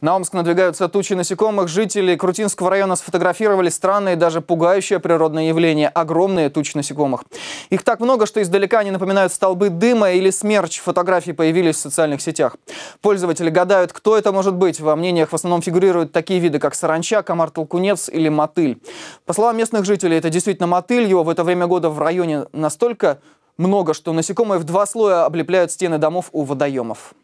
На Омск надвигаются тучи насекомых. Жители Крутинского района сфотографировали странное и даже пугающее природное явление – огромные тучи насекомых. Их так много, что издалека они напоминают столбы дыма или смерч. Фотографии появились в социальных сетях. Пользователи гадают, кто это может быть. Во мнениях в основном фигурируют такие виды, как саранча, комар-толкунец или мотыль. По словам местных жителей, это действительно мотыль. Его в это время года в районе настолько много, что насекомые в два слоя облепляют стены домов у водоемов.